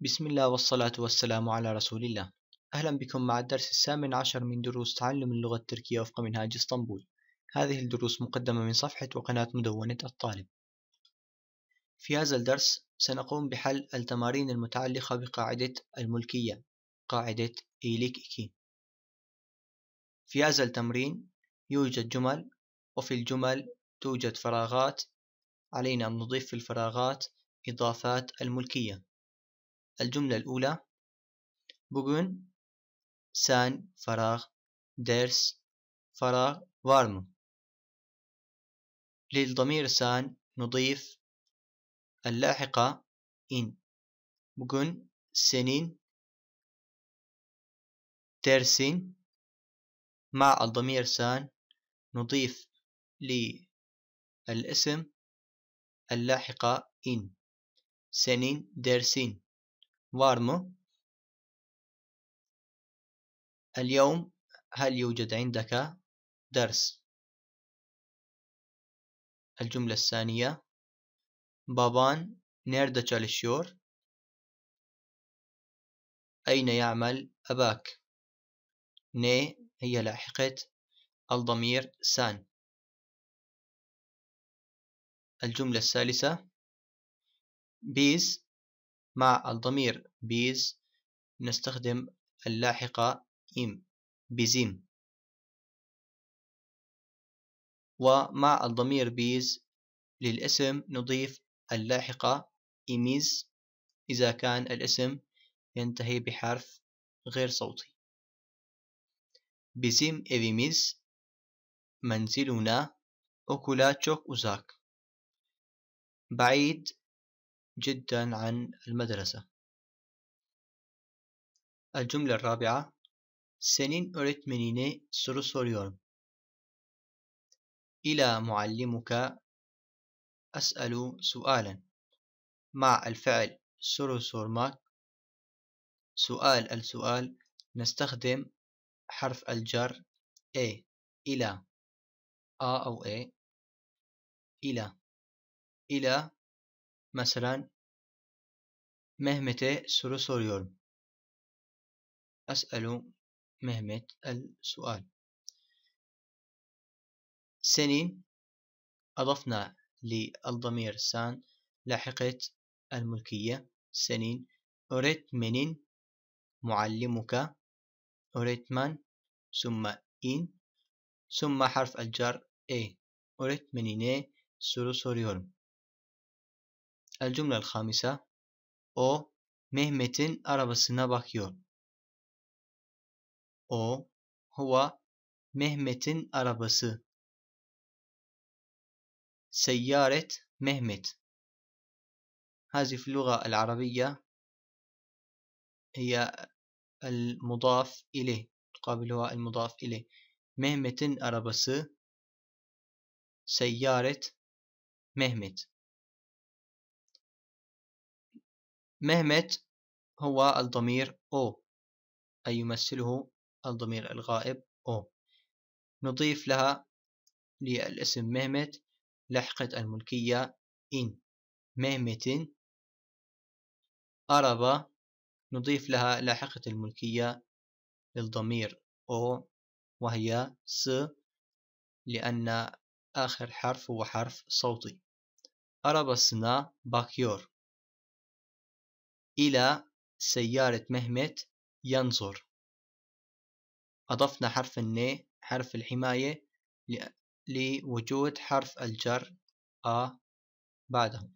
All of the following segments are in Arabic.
بسم الله والصلاة والسلام على رسول الله أهلا بكم مع الدرس الثامن عشر من دروس تعلم اللغة التركية وفق منهاج اسطنبول هذه الدروس مقدمة من صفحة وقناة مدونة الطالب في هذا الدرس سنقوم بحل التمارين المتعلقة بقاعدة الملكية قاعدة إيليك إكي في هذا التمرين يوجد جمل وفي الجمل توجد فراغات علينا أن نضيف في الفراغات إضافات الملكية الجملة الأولى Bugün سان فراغ درس فراغ وارم للضمير سان نضيف اللاحقة إن بugün سنين درسين مع الضمير سان نضيف للاسم اللاحقة إن سنين درسين var mı? اليوم هل يوجد عندك درس؟ الجملة الثانية بابان nerede çalışıyor? أين يعمل أباك؟ ني هي لاحقة الضمير سان الجملة الثالثة بيز مع الضمير بيز نستخدم اللاحقة إم بيزيم ومع الضمير بيز للاسم نضيف اللاحقة إميز إذا كان الاسم ينتهي بحرف غير صوتي بزيم إيميز منزلنا أكولاتشوك أوزاك بعيد جدا عن المدرسة الجملة الرابعة Senin öğretmenine soru soruyorum. إلى معلمك أسأل سؤالا مع الفعل سورو سورماك سؤال السؤال نستخدم حرف الجر A إلى A أو A إلى إلى Mesela Mehmet'e soru soruyorum. Es'elu Mehmet el sual. سنين أضفنا للضمير سان لاحقت الملكية سنين أريت منين معلمك أريت من ثم إن ثم حرف الجر إيه أريت منين سورو سوريون الجملة الخامسة O Mehmet'in arabasına bakıyor. O هو Mehmet'in arabası. سيارة مهمت هذه في اللغة العربية هي المضاف إليه هو المضاف إليه مهمة arabası سيارة مهمت مهمت هو الضمير أو أي يمثله الضمير الغائب أو نضيف لها للاسم مهمت لحقة الملكية إن مهمة أربة نضيف لها لاحقة الملكية للضمير أو وهي س لأن آخر حرف هو حرف صوتي أربسنا باكيور إلى سيارة مهمت ينظر أضفنا حرف الن حرف الحماية لوجود حرف الجر أ بعده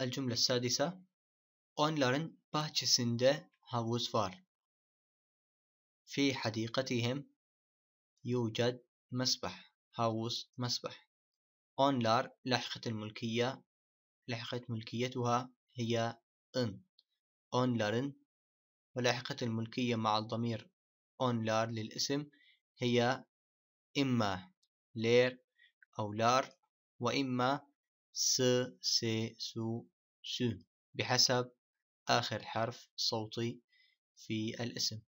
الجملة السادسة أونلارن bahçesinde هاوز فار في حديقتهم يوجد مسبح هاوس مسبح أونلار لحقت الملكية لحقت ملكيتها هي إن أون لارن ولاحقة الملكية مع الضمير أون لار للاسم هي إما لير أو لار وإما س سي سو سو بحسب آخر حرف صوتي في الاسم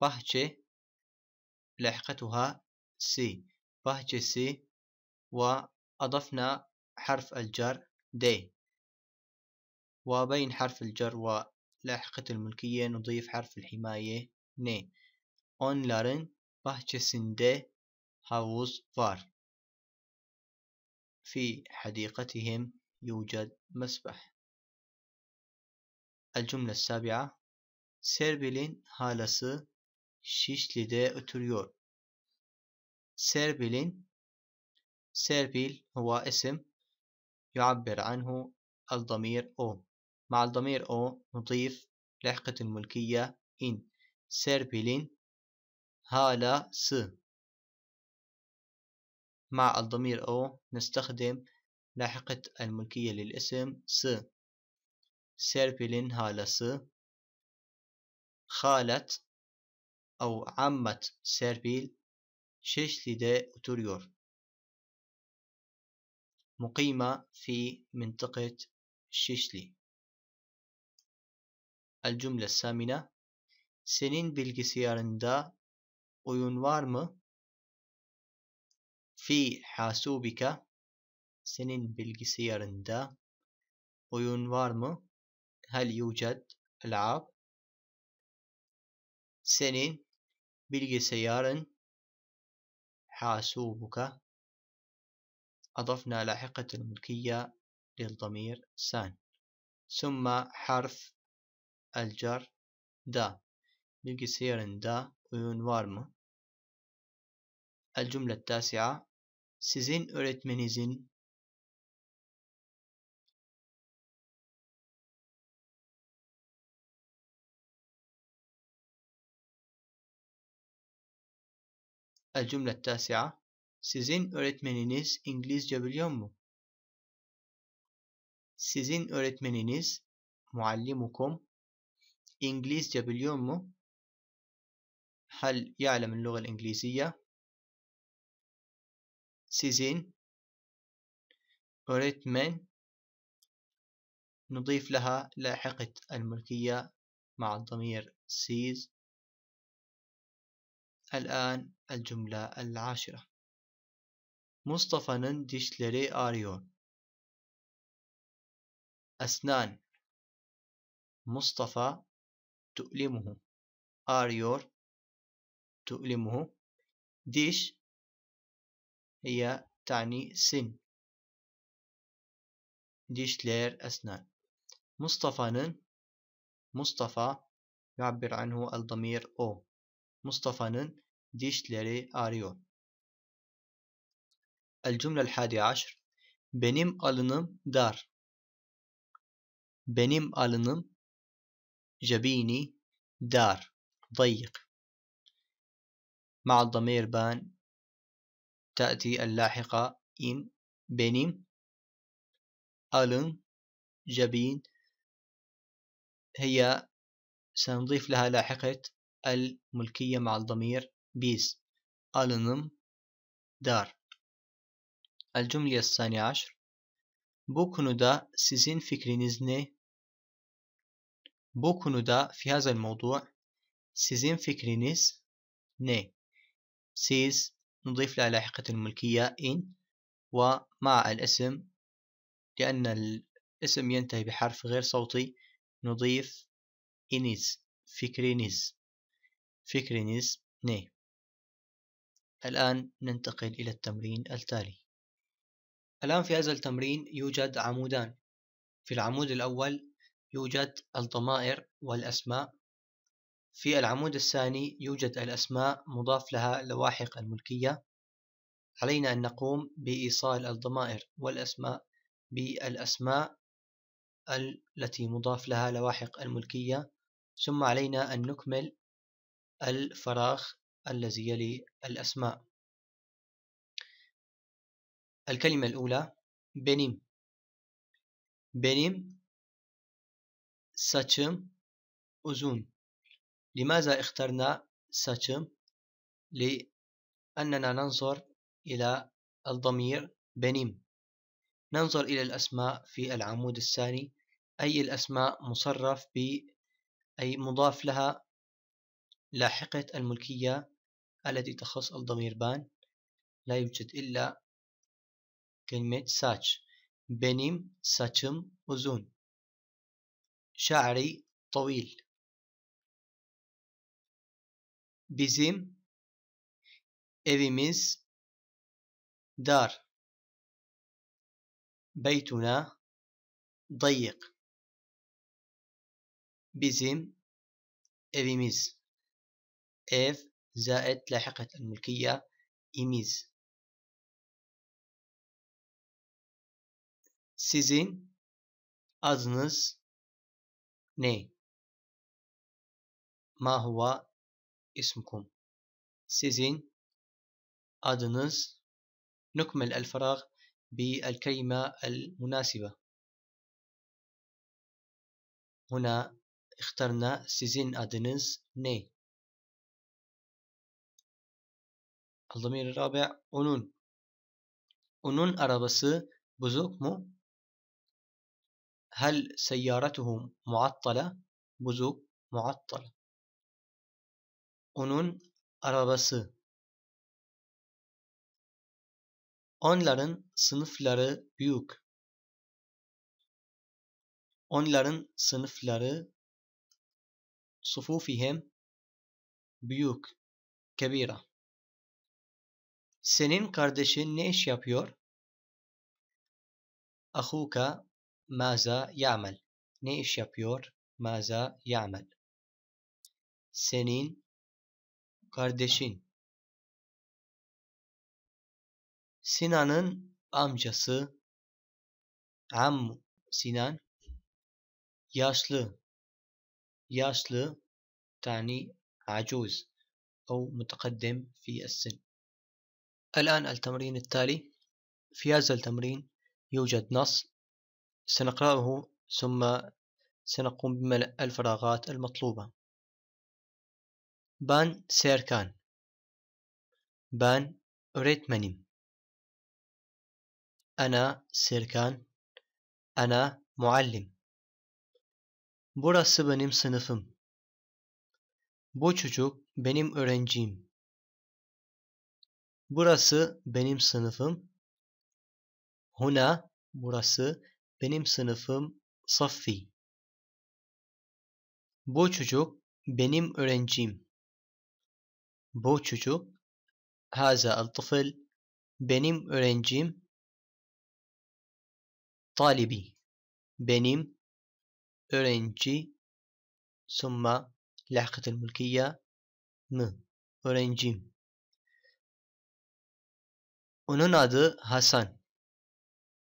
بهجة لاحقتها سي بهجة سي وأضفنا حرف الجر دي وبين حرف الجر ولاحقة الملكية نضيف حرف الحماية نه onların bahçesinde havuz فار في حديقتهم يوجد مسبح. الجملة السابعة Serbil'in halası Şişli'de أتريور Serbil'in سيربيل هو اسم يعبر عنه الضمير أو مع الضمير أو نضيف لحقة الملكية إن سيربيلين هالا س مع الضمير أو نستخدم لاحقة الملكية للاسم س سيربيلين هالا س خالة أو عمة سيربيل شيشليدي أوتوريور مقيمة في منطقة شيشلي El cümle samina. Senin bilgisayarında oyun var mı? Fi hasubika. Senin bilgisayarında oyun var mı? Hel yucad el'ab. Senin bilgisayarın hasubuka. أضفنا لاحقة الملكية للضمير سان ثم حرف Elcar da. Bilgisayarında oyun var mı? El cümle tasi'a. Sizin öğretmeninizin El cümle tasi'a. Sizin öğretmeniniz İngilizce biliyor mu? Sizin öğretmeniniz muallimukum إنجليزية باليوم مو هل يعلم اللغة الإنجليزية سيزين أريد من نضيف لها لاحقة الملكية مع الضمير سيز الآن الجملة العاشرة مصطفى نندش لري آريون أسنان مصطفى تؤلمه are your تؤلمه dish هي تعني سن ديشلير أسنان مصطفى نن مصطفى يعبر عنه الضمير أو مصطفى نن are your الجملة الحادية عشر benim alınım dar benim alınım جبيني دار ضيق مع الضمير بان تأتي اللاحقة إن benim alın جبين هي سنضيف لها لاحقة الملكية مع الضمير بيز ألنم دار الجملة الثانية عشر بوكنو دا سيزين فكرينيزني Bu konuda في هذا الموضوع sizin fikriniz ne? Siz نضيف لها لاحقة الملكية إن ومع الاسم لأن الاسم ينتهي بحرف غير صوتي نضيف إنيز فكرينيز فكرينيز ني الآن ننتقل إلى التمرين التالي الآن في هذا التمرين يوجد عمودان في العمود الأول يوجد الضمائر والأسماء في العمود الثاني يوجد الأسماء مضاف لها لواحق الملكية علينا أن نقوم بإيصال الضمائر والأسماء بالأسماء التي مضاف لها لواحق الملكية ثم علينا أن نكمل الفراغ الذي يلي الأسماء الكلمة الأولى بنيم بنيم ساتشم أزون لماذا اخترنا ساتشم لأننا ننظر إلى الضمير بنيم ننظر إلى الأسماء في العمود الثاني أي الأسماء مصرف ب أي مضاف لها لاحقة الملكية التي تخص الضمير بان لا يوجد إلا كلمة ساتش بنيم ساتشم أزون شعري طويل بزم evimiz دار بيتنا ضيق بزم evimiz اف زائد لاحقة الملكية imiz sizin adınız اثنين ما هو اسمكم sizin أدنز نكمل الفراغ بالكلمة المناسبة هنا اخترنا sizin أدنز ني الضمير الرابع أنون أنون أرابسي بزوك مو هل seyyaratuhum muattala? Buzuk muattal. Onun arabası. Onların sınıfları büyük. Onların sınıfları sufufihim büyük, كبيرة. Senin kardeşin ne iş yapıyor? Ahuka ماذا يعمل ني iş yapıyor ماذا يعمل سنين kardeşin Sinan'ın amcası am Sinan yaşlı yaşlı تعني عجوز أو متقدم في السن الآن التمرين التالي في هذا التمرين يوجد نص سنقرأه ثم سنقوم بملء الفراغات المطلوبة بان سيركان بان أريد منيم أنا سيركان أنا معلم Burası benim sınıfım. Bu çocuk benim öğrenciyim. Burası benim sınıfım. Huna burası Benim sınıfım Safi. Bu çocuk benim öğrencim. Bu çocuk هذا الطفل benim öğrencim talibi benim öğrenci summa lahkatil mülkiye mı öğrencim onun adı Hasan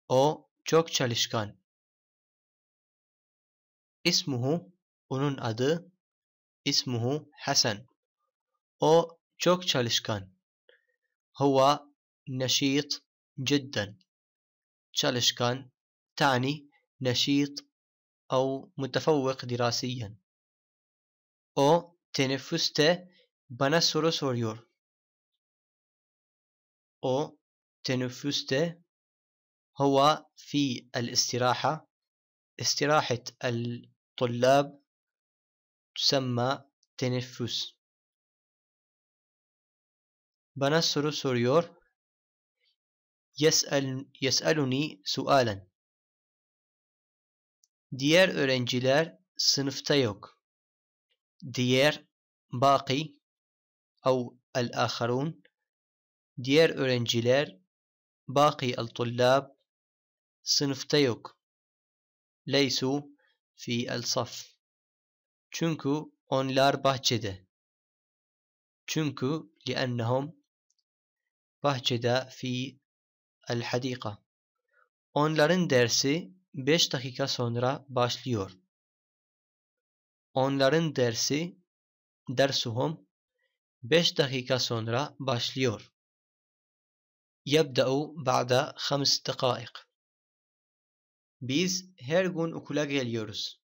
o Çok çalışkan. İsmuhu onun adı. İsmuhu Hasan. O çok çalışkan. هو نشيط جدا. çalışkan تعني نشيط أو متفوق دراسيا. O teneffüste bana soru soruyor. O teneffüste هو في الاستراحة استراحة الطلاب تسمى تنفس بنصر سوريور يسأل يسألني سؤالا Diğer öğrenciler sınıfta yok. Diğer baki او الاخرون Diğer öğrenciler باقي الطلاب sınıfta yok. Leysu fi el saf. Çünkü onlar bahçede. Çünkü li'ennehum bahçede fi el hadika. Onların dersi 5 dakika sonra başlıyor. Onların dersi dersuhum 5 dakika sonra başlıyor. يبدأ بعد خمس دقائق. Biz her gün okula geliyoruz.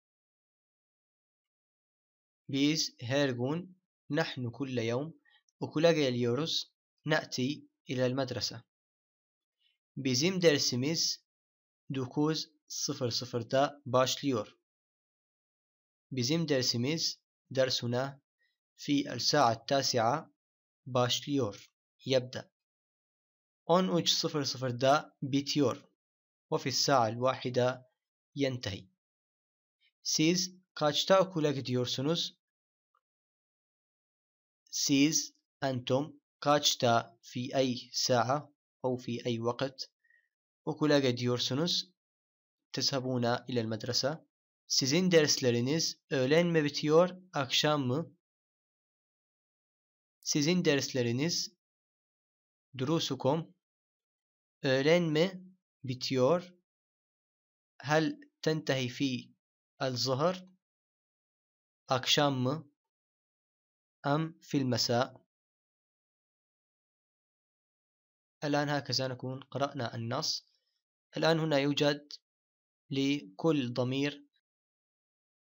Biz her gün nahnu كل yevm okula geliyoruz. نأتي إلى madrasa. Bizim dersimiz 9.00'da başlıyor. Bizim dersimiz dersuna fi el sa'at tasi'a başlıyor. Yabda. 13.00'da bitiyor. وفي الساعة الواحدة ينتهي siz kaçta okula gidiyorsunuz siz entum kaçta fi ay sa'a او في أي وقت okula gidiyorsunuz tesabuna ile medrese sizin dersleriniz öğlen mi bitiyor akşam mı sizin dersleriniz durusukum öğlen mi بتيور هل تنتهي في الظهر أكشام أم في المساء الآن هكذا نكون قرأنا النص الآن هنا يوجد لكل ضمير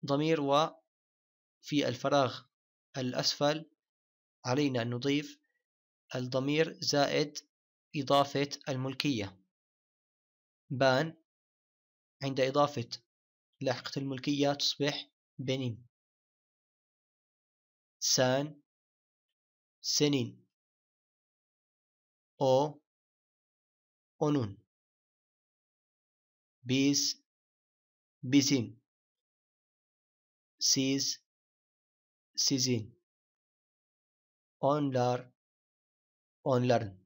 ضمير وفي الفراغ الأسفل علينا أن نضيف الضمير زائد إضافة الملكية بان عند إضافة لاحقة الملكية تصبح بنين سان سنين أو أونون بيس بيزين سيز سيزين أونلار أونلرن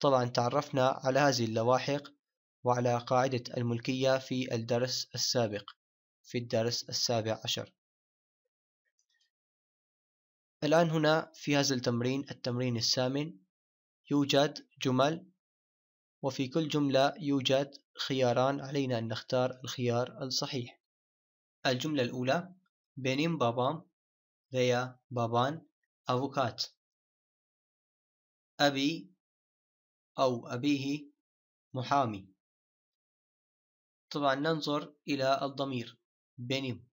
طبعا تعرفنا على هذه اللواحق وعلى قاعدة الملكية في الدرس السابق في الدرس السابع عشر الآن هنا في هذا التمرين التمرين الثامن يوجد جمل وفي كل جملة يوجد خياران علينا أن نختار الخيار الصحيح الجملة الأولى benim بابام غيا بابان أفوكات أبي أو أبيه محامي طبعا ننظر إلى الضمير بنيم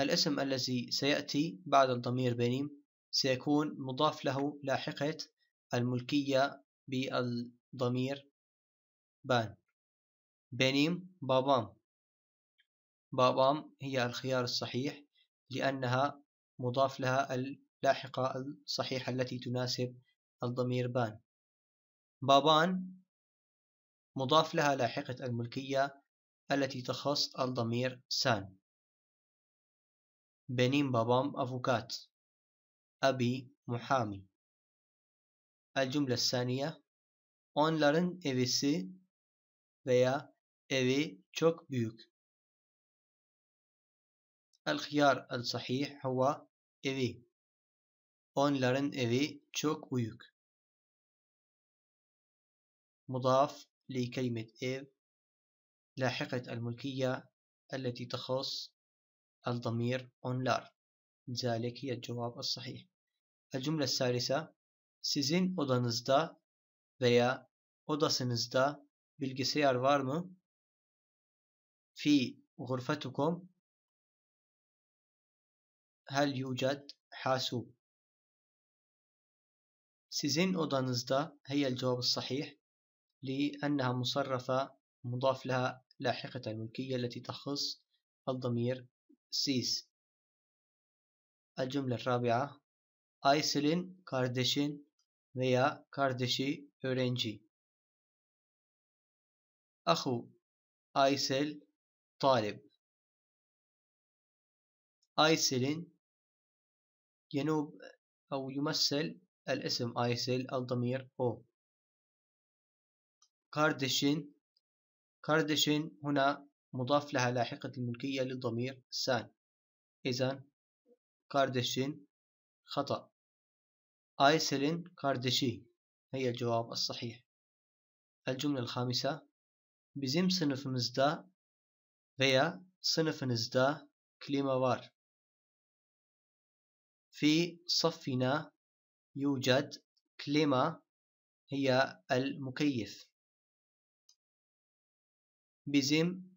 الاسم الذي سيأتي بعد الضمير بنيم سيكون مضاف له لاحقة الملكية بالضمير بان بنيم بابام بابام هي الخيار الصحيح لأنها مضاف لها اللاحقة الصحيحة التي تناسب الضمير بان بابان مضاف لها لاحقة الملكية التي تخص الضمير سان بنين بابام أفوكات أبي محامي الجملة الثانية Onların evisi veya evi çok büyük. الخيار الصحيح هو evi. Onların evi çok büyük. مضاف لكلمة if لاحقة الملكية التي تخص الضمير on أونلار ذلك هي الجواب الصحيح الجملة الثالثة سيزين odanızda veya odasınızda bilgisayar var mı? في غرفتكم هل يوجد حاسوب؟ سيزين odanızda هي الجواب الصحيح لأنها مصرفة مضاف لها لاحقة الملكية التي تخص الضمير سيس الجملة الرابعة أيسلين kardeşin ويا kardeşi أورينجي أخو أيسل طالب أيسلين ينوب أو يمثل الاسم آيسل الضمير أو كارديشين كارديشين هنا مضاف لها لاحقة الملكية للضمير سان إذا كارديشين خطأ آيسلين كارديشي هي الجواب الصحيح الجملة الخامسة Bizimsınıfımızda بيا صنف نزدا var. في صفنا يوجد كليما هي المكيف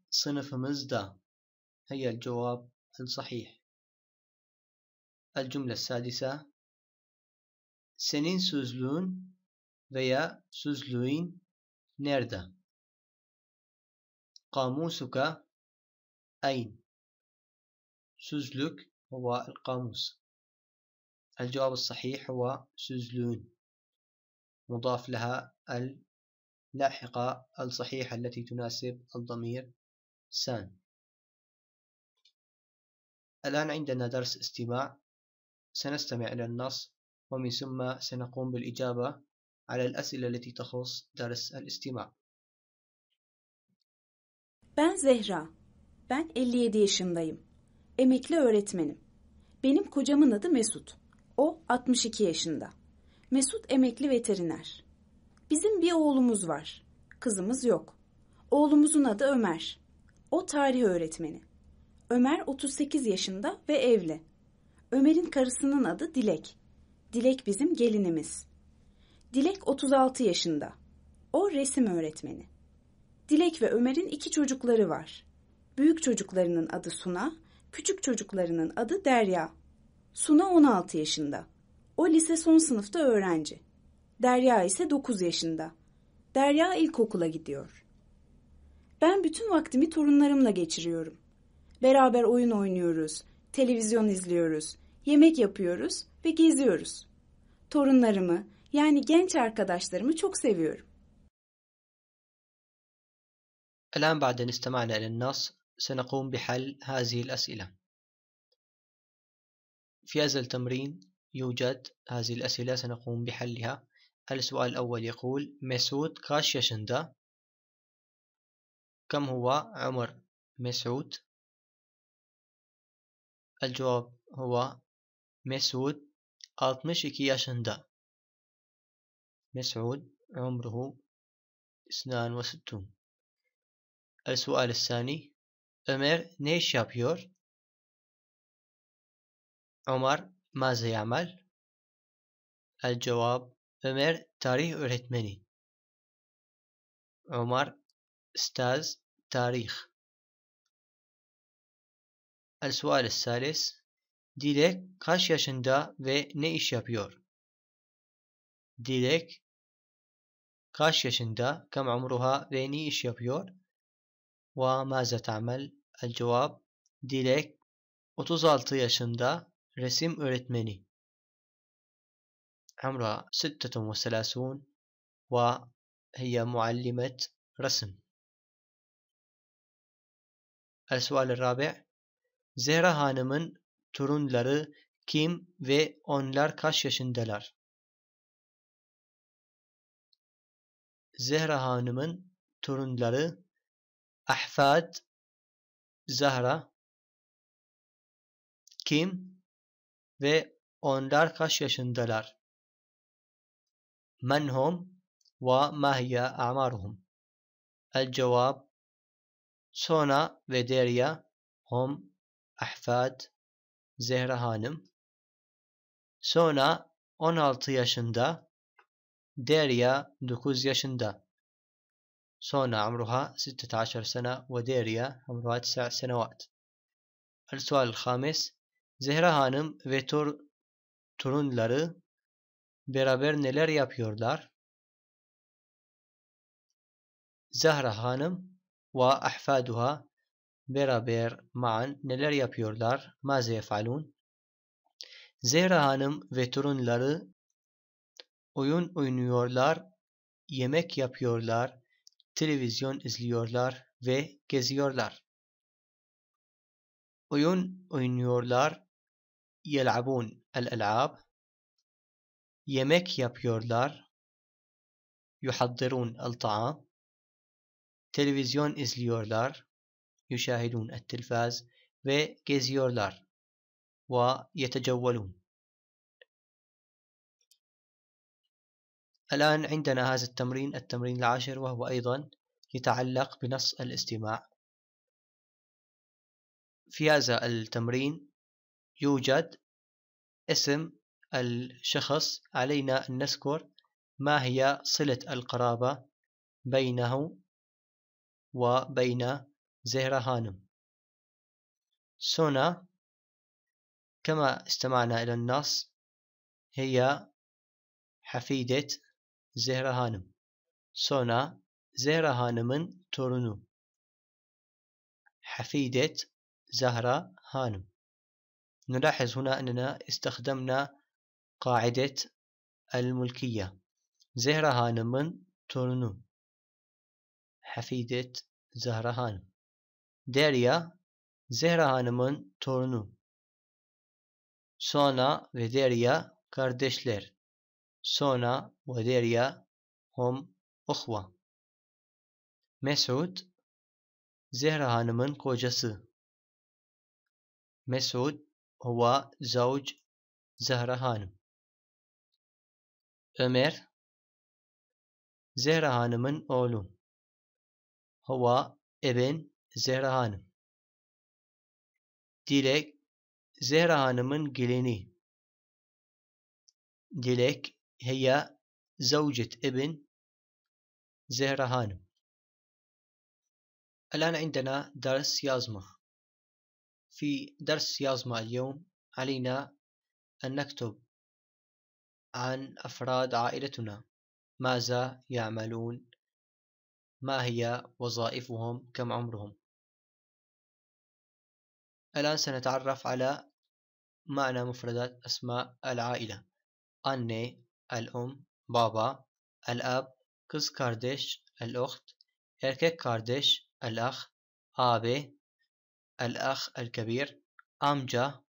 صنف مزدا هي الجواب الصحيح الجملة السادسة سنين سوزلون ويا سوزلوين nerede? قاموسك أين؟ سوزلوك هو القاموس الجواب الصحيح هو سوزلون مضاف لها ال لاحقة الصحيحة التي تناسب الضمير سان الآن عندنا درس استماع سنستمع إلى النص ومن ثم سنقوم بالإجابة على الأسئلة التي تخص درس الاستماع Ben Zehra. Ben 57 yaşındayım. Emekli öğretmenim. Benim kocamın adı Mesut. O 62 yaşında. Mesut emekli veteriner. Bizim bir oğlumuz var. Kızımız yok. Oğlumuzun adı Ömer. O tarih öğretmeni. Ömer 38 yaşında ve evli. Ömer'in karısının adı Dilek. Dilek bizim gelinimiz. Dilek 36 yaşında. O resim öğretmeni. Dilek ve Ömer'in iki çocukları var. Büyük çocuklarının adı Suna, küçük çocuklarının adı Derya. Suna 16 yaşında. O lise son sınıfta öğrenci. Derya ise 9 yaşında. Derya ilkokula gidiyor. Ben bütün vaktimi torunlarımla geçiriyorum. Beraber oyun oynuyoruz, televizyon izliyoruz, yemek yapıyoruz ve geziyoruz. Torunlarımı yani genç arkadaşlarımı çok seviyorum. الآن بعد أن استمعنا إلى النص سنقوم بحل هذه الأسئلة. في هذا التمرين يوجد هذه الأسئلة سنقوم بحلها السؤال الأول يقول مسعود كاش يشندا كم هو عمر مسعود الجواب هو مسعود 62 يشندا مسعود عمره 62 السؤال الثاني Ömer نيش يابيور عمر ماذا يعمل؟ الجواب Ömer tarih öğretmeni. Ömer Staz tarih. El sual salis. Dilek kaç yaşında ve ne iş yapıyor? Dilek kaç yaşında, kam umruha ve ne iş yapıyor? Ve maza ta'mel? cevap Dilek 36 yaşında resim öğretmeni. عمرها ستة وثلاثون وهي معلمة رسم السؤال الرابع زهرة Hanım'ın torunları kim ve onlar kaç yaşındalar? Zehra Hanım'ın torunları Ahfad Zahra kim ve onlar kaç yaşındalar? من هم وما هي أعمارهم الجواب سونا وديريا هم أحفاد زهرة هانم سونا 16 yaşında ديريا 9 yaşında. سونا عمرها 16 سنة وديريا عمرها 9 سنوات. السؤال الخامس زهرة هانم وتور tur, beraber neler yapıyorlar? Zahra Hanım ve ahfaduha beraber ma'an neler yapıyorlar? Maze yefalun? Zehra Hanım ve torunları oyun oynuyorlar, yemek yapıyorlar, televizyon izliyorlar ve geziyorlar. Oyun oynuyorlar, yel'abun el-el'ab, yemek yapıyorlar يحضرون الطعام تلفزيون izliyorlar يشاهدون التلفاز ve geziyorlar الآن عندنا هذا التمرين التمرين العاشر وهو أيضا يتعلق بنص الاستماع في هذا التمرين يوجد اسم الشخص علينا أن نذكر ما هي صلة القرابة بينه وبين زهرة هانم سونا كما استمعنا إلى النص هي حفيدة زهرة هانم سونا زهرة هانم تورنو حفيدة زهرة هانم نلاحظ هنا أننا استخدمنا Kaidet el-Mulkiye Zehra Hanım'ın torunu Hafidet Zehra Hanım Derya Zehra Hanım'ın torunu Sona ve Derya kardeşler Sona ve Derya hom uhva Mesud Zehra Hanım'ın kocası Mesud huwa zawc Zehra Hanım Ömer Zehra Hanım'ın oğlu. Hava Eben Zehra Hanım. Dilek Zehra Hanım'ın gelini. Dilek Heya زوجة ابن زهرة هانم الآن عندنا درس يازمة في درس يازمة اليوم علينا أن نكتب عن أفراد عائلتنا ماذا يعملون ما هي وظائفهم كم عمرهم الآن سنتعرف على معنى مفردات أسماء العائلة أني الأم بابا الأب كز كارديش الأخت erkek كارديش الأخ آبي الأخ الكبير أمجا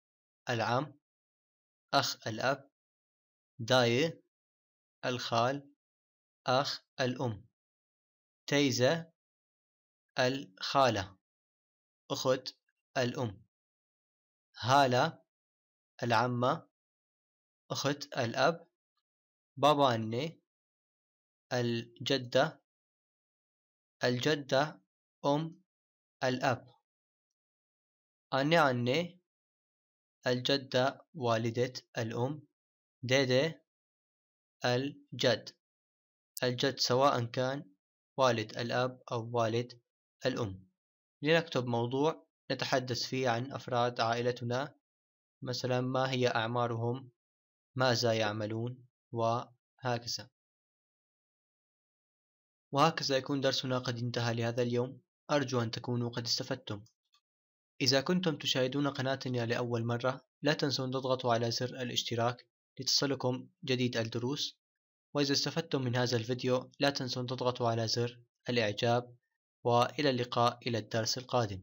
العم أخ الأب داية الخال أخ الأم تيزة الخالة أخت الأم هالة العمة أخت الأب بابا أني الجدة الجدة أم الأب أني عني الجدة والدة الأم ديدي الجد الجد سواء كان والد الأب أو والد الأم لنكتب موضوع نتحدث فيه عن أفراد عائلتنا مثلا ما هي أعمارهم ماذا يعملون وهكذا وهكذا يكون درسنا قد انتهى لهذا اليوم أرجو أن تكونوا قد استفدتم إذا كنتم تشاهدون قناتنا لأول مرة لا أن تضغطوا على زر الاشتراك لتصلكم جديد الدروس وإذا استفدتم من هذا الفيديو لا تنسوا أن تضغطوا على زر الإعجاب وإلى اللقاء إلى الدرس القادم